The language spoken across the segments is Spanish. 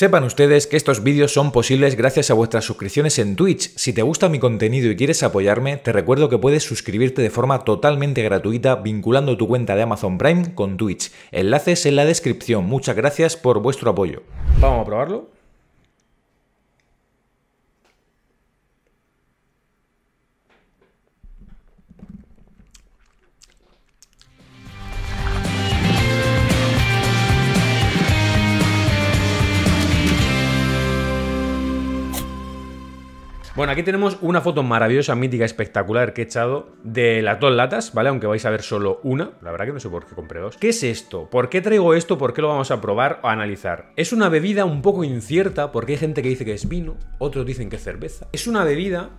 Sepan ustedes que estos vídeos son posibles gracias a vuestras suscripciones en Twitch. Si te gusta mi contenido y quieres apoyarme, te recuerdo que puedes suscribirte de forma totalmente gratuita vinculando tu cuenta de Amazon Prime con Twitch. Enlaces en la descripción. Muchas gracias por vuestro apoyo. Vamos a probarlo. Bueno, aquí tenemos una foto maravillosa, mítica, espectacular que he echado de las dos latas, ¿vale? Aunque vais a ver solo una. La verdad que no sé por qué compré dos. ¿Qué es esto? ¿Por qué traigo esto? ¿Por qué lo vamos a probar o a analizar? Es una bebida un poco incierta porque hay gente que dice que es vino, otros dicen que es cerveza. Es una bebida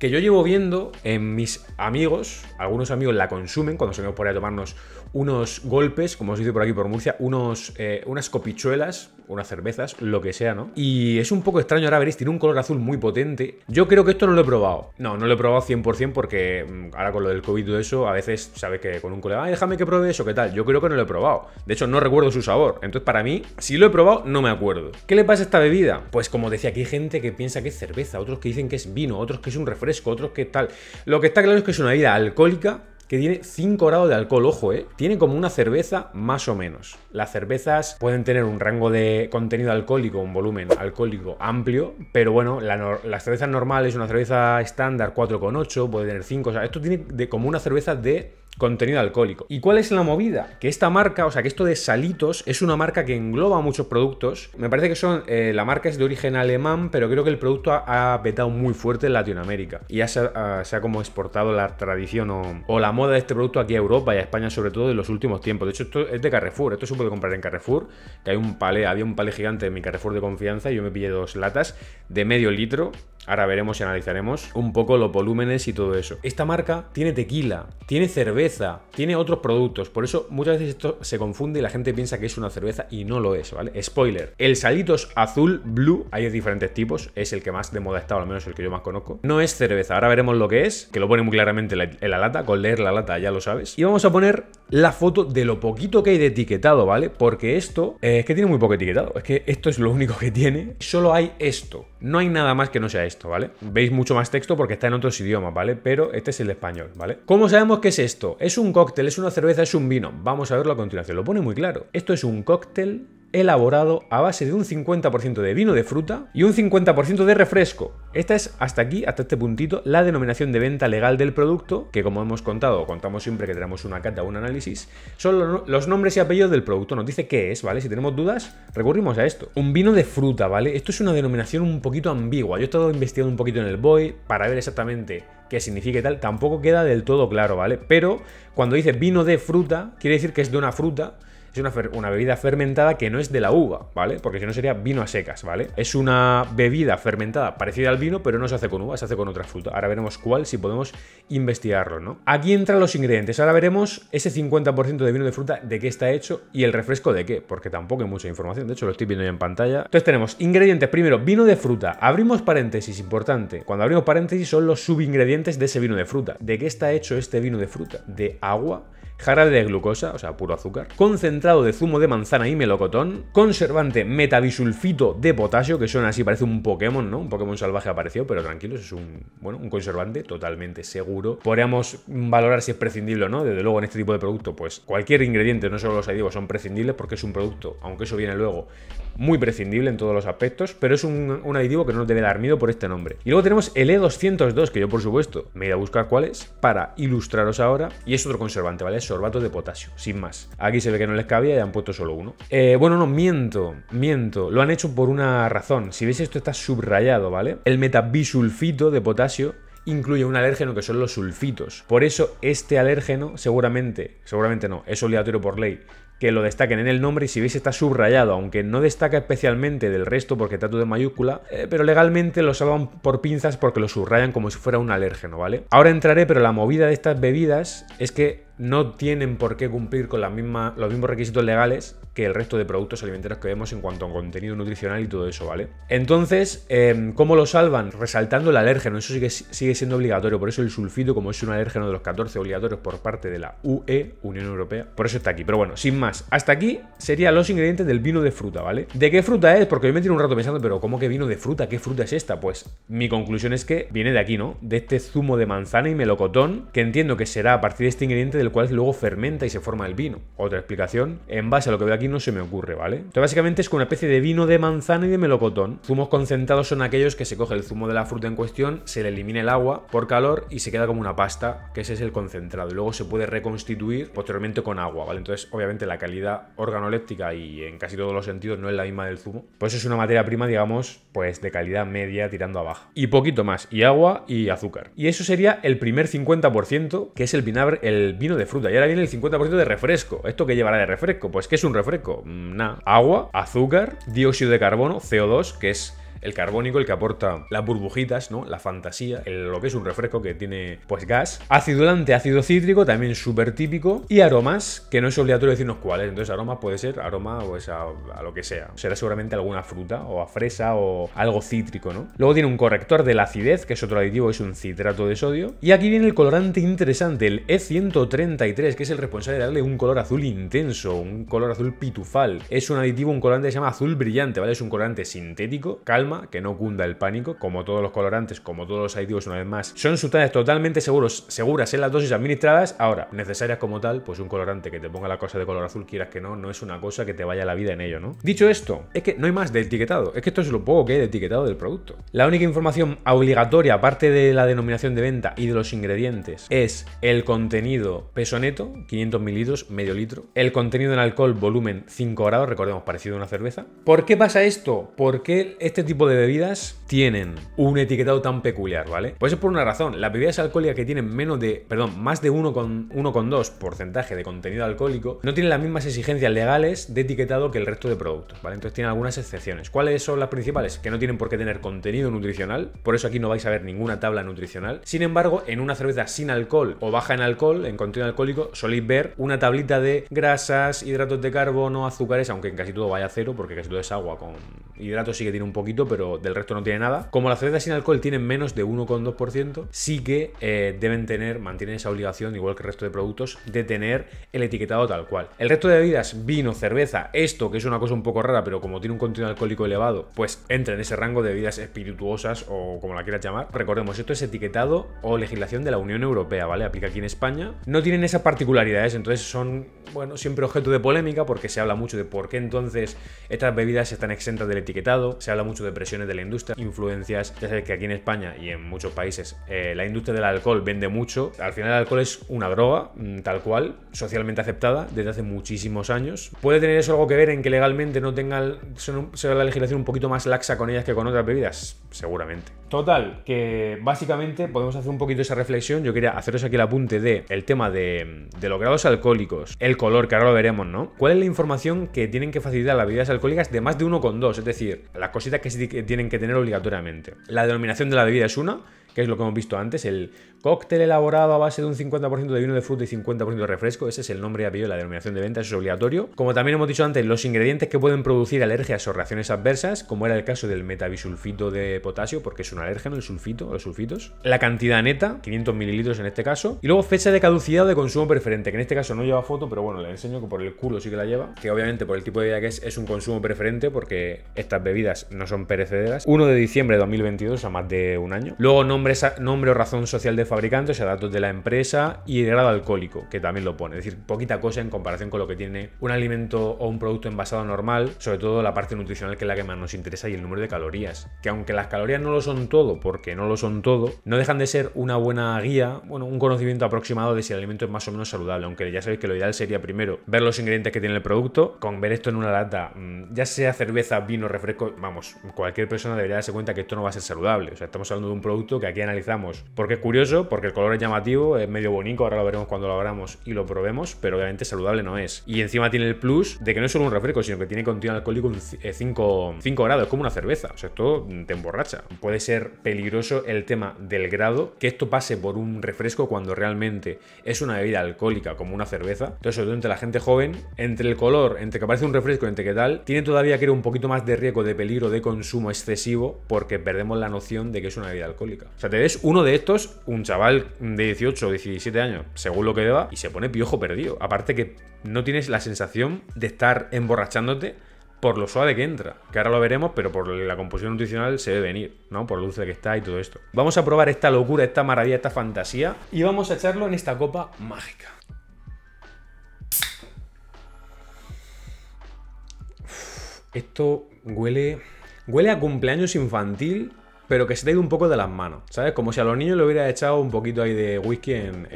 que yo llevo viendo en mis amigos, algunos amigos la consumen cuando se nos por a tomarnos unos golpes, como he dice por aquí por Murcia, unos, eh, unas copichuelas unas cervezas, lo que sea, ¿no? Y es un poco extraño, ahora veréis, tiene un color azul muy potente. Yo creo que esto no lo he probado. No, no lo he probado 100% porque mm, ahora con lo del COVID y todo eso, a veces sabes que con un colega, ay, déjame que pruebe eso, ¿qué tal? Yo creo que no lo he probado. De hecho, no recuerdo su sabor. Entonces, para mí, si lo he probado, no me acuerdo. ¿Qué le pasa a esta bebida? Pues como decía, aquí hay gente que piensa que es cerveza, otros que dicen que es vino, otros que es un refresco, otros que tal. Lo que está claro es que es una bebida alcohólica que tiene 5 grados de alcohol, ojo, ¿eh? Tiene como una cerveza más o menos. Las cervezas pueden tener un rango de contenido alcohólico, un volumen alcohólico amplio, pero bueno, la, cervezas normales es una cerveza estándar 4,8, puede tener 5, o sea, esto tiene de, como una cerveza de contenido alcohólico. ¿Y cuál es la movida? Que esta marca, o sea, que esto de Salitos es una marca que engloba muchos productos. Me parece que son, eh, la marca es de origen alemán, pero creo que el producto ha, ha muy fuerte en Latinoamérica. Y ya se ha, como exportado la tradición o, la moda de este producto aquí a Europa y a España, sobre todo en los últimos tiempos. De hecho, esto es de Carrefour, esto se puede comprar en Carrefour, que hay un palé, había un palé gigante en mi Carrefour de confianza y yo me pillé dos latas de medio litro Ahora veremos y analizaremos un poco los volúmenes y todo eso. Esta marca tiene tequila, tiene cerveza, tiene otros productos. Por eso muchas veces esto se confunde y la gente piensa que es una cerveza y no lo es, ¿vale? Spoiler. El Salitos azul, blue, hay diferentes tipos. Es el que más de moda está, o al menos el que yo más conozco. No es cerveza. Ahora veremos lo que es, que lo pone muy claramente en la, en la lata. Con leer la lata ya lo sabes. Y vamos a poner la foto de lo poquito que hay de etiquetado, ¿vale? Porque esto eh, es que tiene muy poco etiquetado. Es que esto es lo único que tiene. Solo hay esto. No hay nada más que no sea esto, ¿vale? Veis mucho más texto porque está en otros idiomas, ¿vale? Pero este es el español, ¿vale? ¿Cómo sabemos qué es esto? Es un cóctel, es una cerveza, es un vino. Vamos a verlo a continuación. Lo pone muy claro. Esto es un cóctel elaborado a base de un 50% de vino de fruta y un 50% de refresco. Esta es hasta aquí, hasta este puntito, la denominación de venta legal del producto, que como hemos contado, contamos siempre que tenemos una cata o un análisis, son los nombres y apellidos del producto, nos dice qué es, ¿vale? Si tenemos dudas, recurrimos a esto. Un vino de fruta, ¿vale? Esto es una denominación un poquito ambigua. Yo he estado investigando un poquito en el BOI para ver exactamente qué significa y tal, tampoco queda del todo claro, ¿vale? Pero cuando dice vino de fruta, quiere decir que es de una fruta una, una, bebida fermentada que no es de la uva, ¿vale? Porque si no sería vino a secas, ¿vale? Es una bebida fermentada parecida al vino, pero no se hace con uva, se hace con otra fruta. Ahora veremos cuál, si podemos investigarlo, ¿no? Aquí entran los ingredientes. Ahora veremos ese 50% de vino de fruta de qué está hecho y el refresco de qué, porque tampoco hay mucha información. De hecho, lo estoy viendo ya en pantalla. Entonces tenemos ingredientes. Primero, vino de fruta. Abrimos paréntesis, importante. Cuando abrimos paréntesis son los subingredientes de ese vino de fruta. ¿De qué está hecho este vino de fruta? De agua jarabe de glucosa, o sea, puro azúcar, concentrado de zumo de manzana y melocotón, conservante metabisulfito de potasio, que suena así, parece un Pokémon, ¿no? Un Pokémon salvaje apareció, pero tranquilos, es un, bueno, un conservante totalmente seguro. Podríamos valorar si es prescindible o no, desde luego en este tipo de producto, pues cualquier ingrediente, no solo los aditivos, son prescindibles porque es un producto, aunque eso viene luego, muy prescindible en todos los aspectos, pero es un, un aditivo que no nos debe dar miedo por este nombre. Y luego tenemos el E202, que yo por supuesto me he ido a buscar cuál es, para ilustraros ahora, y es otro conservante, ¿vale? sorbato de potasio, sin más. Aquí se ve que no les cabía y han puesto solo uno. Eh, bueno, no, miento, miento. Lo han hecho por una razón. Si veis esto está subrayado, ¿vale? El metabisulfito de potasio incluye un alérgeno que son los sulfitos. Por eso este alérgeno seguramente, seguramente no, es obligatorio por ley, que lo destaquen en el nombre y si veis está subrayado, aunque no destaca especialmente del resto porque está todo de mayúscula, eh, pero legalmente lo salvan por pinzas porque lo subrayan como si fuera un alérgeno, ¿vale? Ahora entraré, pero la movida de estas bebidas es que no tienen por qué cumplir con los mismos requisitos legales que el resto de productos alimentarios que vemos en cuanto a contenido nutricional y todo eso, ¿vale? Entonces, em, ¿cómo lo salvan? Resaltando el alérgeno, eso sigue, sigue siendo obligatorio, por eso el sulfito, como es un alérgeno de los 14 obligatorios por parte de la UE, Unión Europea, por eso está aquí. Pero bueno, sin más, hasta aquí serían los ingredientes del vino de fruta, ¿vale? ¿De qué fruta es? Porque yo me tiro un rato pensando, pero ¿cómo que vino de fruta? ¿Qué fruta es esta? Pues mi conclusión es que viene de aquí, ¿no? De este zumo de manzana y melocotón, que entiendo que será a partir de este ingrediente del del cual luego fermenta y se forma el vino. Otra explicación, en base a lo que veo aquí no se me ocurre, ¿vale? Entonces básicamente es como una especie de vino de manzana y de melocotón. Zumos concentrados son aquellos que se coge el zumo de la fruta en cuestión, se le elimina el agua por calor y se queda como una pasta, que ese es el concentrado. Luego se puede reconstituir posteriormente con agua, ¿vale? Entonces obviamente la calidad organoléptica y en casi todos los sentidos no es la misma del zumo. Pues es una materia prima, digamos, pues de calidad media tirando abajo Y poquito más, y agua y azúcar. Y eso sería el primer 50%, que es el, vinagre, el vino de fruta. Y ahora viene el 50% de refresco. ¿Esto qué llevará de refresco? Pues que es un refresco? Mm, nada. Agua, azúcar, dióxido de carbono, CO2, que es el carbónico, el que aporta las burbujitas, ¿no? La fantasía, lo que es un refresco que tiene, pues, gas. Acidulante, ácido cítrico, también súper típico. Y aromas, que no es obligatorio decirnos cuáles. Entonces, aroma puede ser aroma o pues, a, a lo que sea. Será seguramente alguna fruta o a fresa o algo cítrico, ¿no? Luego tiene un corrector de la acidez, que es otro aditivo, es un citrato de sodio. Y aquí viene el colorante interesante, el E133, que es el responsable de darle un color azul intenso, un color azul pitufal. Es un aditivo, un colorante que se llama azul brillante, ¿vale? Es un colorante sintético, calma que no cunda el pánico, como todos los colorantes, como todos los aditivos una vez más. Son sustancias totalmente seguros, seguras en las dosis administradas. Ahora, necesarias como tal, pues un colorante que te ponga la cosa de color azul, quieras que no, no es una cosa que te vaya la vida en ello, ¿no? Dicho esto, es que no hay más de etiquetado, es que esto es lo poco que hay de etiquetado del producto. La única información obligatoria, aparte de la denominación de venta y de los ingredientes, es el contenido peso neto, 500 mililitros, medio litro, el contenido en alcohol, volumen 5 grados, recordemos, parecido a una cerveza. ¿Por qué pasa esto? ¿Por qué este tipo de bebidas tienen un etiquetado tan peculiar, ¿vale? Pues es por una razón. Las bebidas alcohólicas que tienen menos de, perdón, más de 1,2% de contenido alcohólico no tienen las mismas exigencias legales de etiquetado que el resto de productos, ¿vale? Entonces tienen algunas excepciones. ¿Cuáles son las principales? Que no tienen por qué tener contenido nutricional, por eso aquí no vais a ver ninguna tabla nutricional. Sin embargo, en una cerveza sin alcohol o baja en alcohol, en contenido alcohólico, soléis ver una tablita de grasas, hidratos de carbono, azúcares, aunque en casi todo vaya a cero, porque casi todo es agua con hidratos sí que tiene un poquito, pero del resto no tiene nada. Como las cervezas sin alcohol tienen menos de 1,2%, sí que eh, deben tener, mantienen esa obligación, igual que el resto de productos, de tener el etiquetado tal cual. El resto de bebidas, vino, cerveza, esto, que es una cosa un poco rara, pero como tiene un contenido alcohólico elevado, pues entra en ese rango de bebidas espirituosas o como la quieras llamar. Recordemos, esto es etiquetado o legislación de la Unión Europea, ¿vale? Aplica aquí en España. No tienen esas particularidades, entonces son, bueno, siempre objeto de polémica porque se habla mucho de por qué entonces estas bebidas están exentas del etiquetado, se habla mucho de presiones de la industria, influencias. Ya que aquí en España y en muchos países eh, la industria del alcohol vende mucho. Al final el alcohol es una droga, mm, tal cual, socialmente aceptada desde hace muchísimos años. ¿Puede tener eso algo que ver en que legalmente no tenga sea la legislación un poquito más laxa con ellas que con otras bebidas? Seguramente. Total, que básicamente podemos hacer un poquito esa reflexión. Yo quería haceros aquí el apunte de el tema de, de, los grados alcohólicos, el color, que ahora lo veremos, ¿no? ¿Cuál es la información que tienen que facilitar las bebidas alcohólicas de más de con 1,2? Es decir, las cositas que tienen que tener obligatoriamente. La denominación de la bebida es una, que es lo que hemos visto antes, el cóctel elaborado a base de un 50% de vino de fruta y 50% de refresco, ese es el nombre y apellido de la denominación de venta, eso es obligatorio. Como también hemos dicho antes, los ingredientes que pueden producir alergias o reacciones adversas, como era el caso del metabisulfito de potasio, porque es un alérgeno, el sulfito, los sulfitos. La cantidad neta, 500 mililitros en este caso. Y luego fecha de caducidad o de consumo preferente, que en este caso no lleva foto, pero bueno, le enseño que por el culo sí que la lleva, que obviamente por el tipo de día que es, es un consumo preferente porque estas bebidas no son perecederas. 1 de diciembre de 2022, o sea, más de un año. Luego no nombre, o razón social de fabricante, o sea, datos de la empresa y el grado alcohólico, que también lo pone. Es decir, poquita cosa en comparación con lo que tiene un alimento o un producto envasado normal, sobre todo la parte nutricional que es la que más nos interesa y el número de calorías. Que aunque las calorías no lo son todo, porque no lo son todo, no dejan de ser una buena guía, bueno, un conocimiento aproximado de si el alimento es más o menos saludable, aunque ya sabéis que lo ideal sería primero ver los ingredientes que tiene el producto, con ver esto en una lata, mm, ya sea cerveza, vino, refresco, vamos, cualquier persona debería darse cuenta que esto no va a ser saludable. O sea, estamos hablando de un producto que aquí analizamos. Porque es curioso, porque el color es llamativo, es medio bonito, ahora lo veremos cuando lo abramos y lo probemos, pero obviamente saludable no es. Y encima tiene el plus de que no es solo un refresco, sino que tiene contenido alcohólico 5 eh, grados, es como una cerveza. O sea, esto te emborracha. Puede ser peligroso el tema del grado, que esto pase por un refresco cuando realmente es una bebida alcohólica, como una cerveza. Entonces, sobre entre la gente joven, entre el color, entre que parece un refresco, entre qué tal, tiene todavía, que ir un poquito más de riesgo de peligro de consumo excesivo porque perdemos la noción de que es una bebida alcohólica. O sea, te ves uno de estos, un chaval de 18 o 17 años, según lo que deba, y se pone piojo perdido. Aparte que no tienes la sensación de estar emborrachándote por lo suave que entra, que ahora lo veremos, pero por la composición nutricional se debe venir, ¿no? Por lo dulce que está y todo esto. Vamos a probar esta locura, esta maravilla, esta fantasía, y vamos a echarlo en esta copa mágica. Esto huele... Huele a cumpleaños infantil pero que se te ha ido un poco de las manos, ¿sabes? Como si a los niños le hubiera echado un poquito ahí de whisky en,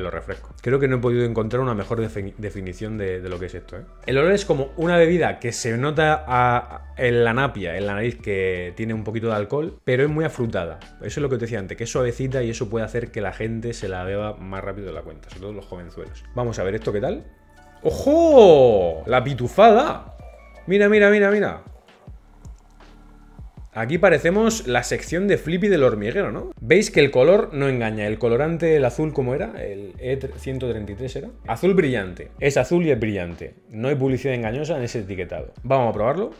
los refrescos. Creo que no he podido encontrar una mejor definición de, lo que es esto, ¿eh? El olor es como una bebida que se nota en la napia, en la nariz, que tiene un poquito de alcohol, pero es muy afrutada. Eso es lo que te decía antes, que es suavecita y eso puede hacer que la gente se la beba más rápido de la cuenta, sobre todo los jovenzuelos. Vamos a ver esto, ¿qué tal? ¡Ojo! ¡La pitufada! Mira, mira, mira, mira. Aquí parecemos la sección de Flippy del hormiguero, ¿no? Veis que el color no engaña. El colorante, el azul, ¿cómo era? El E133 era. Azul brillante. Es azul y es brillante. No hay publicidad engañosa en ese etiquetado. Vamos a probarlo.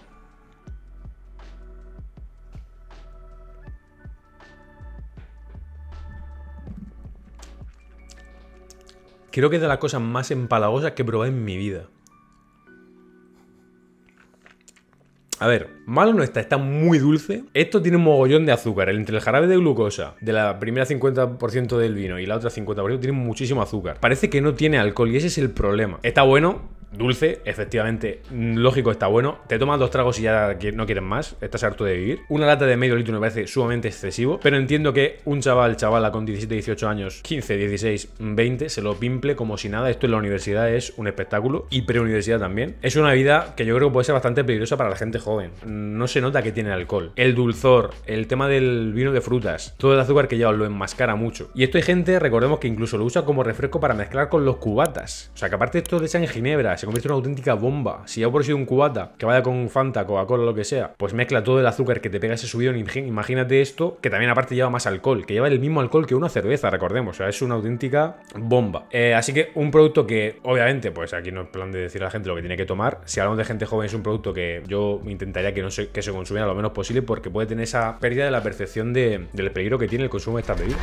Creo que es de las cosas más empalagosas que he probado en mi vida. A ver, malo no está, está muy dulce. Esto tiene un mogollón de azúcar. Entre el jarabe de glucosa de la primera 50% del vino y la otra 50% tiene muchísimo azúcar. Parece que no tiene alcohol y ese es el problema. Está bueno, Dulce, efectivamente, mm, lógico, está bueno. Te tomas dos tragos y ya no quieres más, estás harto de vivir. Una lata de medio litro me parece sumamente excesivo, pero entiendo que un chaval, chavala con 17, 18 años, 15, 16, 20, se lo pimple como si nada. Esto en la universidad es un espectáculo y pre-universidad también. Es una vida que yo creo que puede ser bastante peligrosa para la gente joven. No se nota que tiene alcohol. El dulzor, el tema del vino de frutas, todo el azúcar que lleva lo enmascara mucho. Y esto hay gente, recordemos que incluso lo usa como refresco para mezclar con los cubatas. O sea, que aparte esto de en ginebra se convierte en una auténtica bomba. Si ya por sido un cubata que vaya con Fanta, Coca-Cola, lo que sea, pues mezcla todo el azúcar que te pega ese subido Imagínate esto, que también aparte lleva más alcohol, que lleva el mismo alcohol que una cerveza, recordemos. O sea, es una auténtica bomba. Eh, así que un producto que, obviamente, pues aquí no es plan de decir a la gente lo que tiene que tomar. Si hablamos de gente joven, es un producto que yo intentaría que no se, que se consumiera lo menos posible porque puede tener esa pérdida de la percepción del peligro que tiene el consumo de esta bebida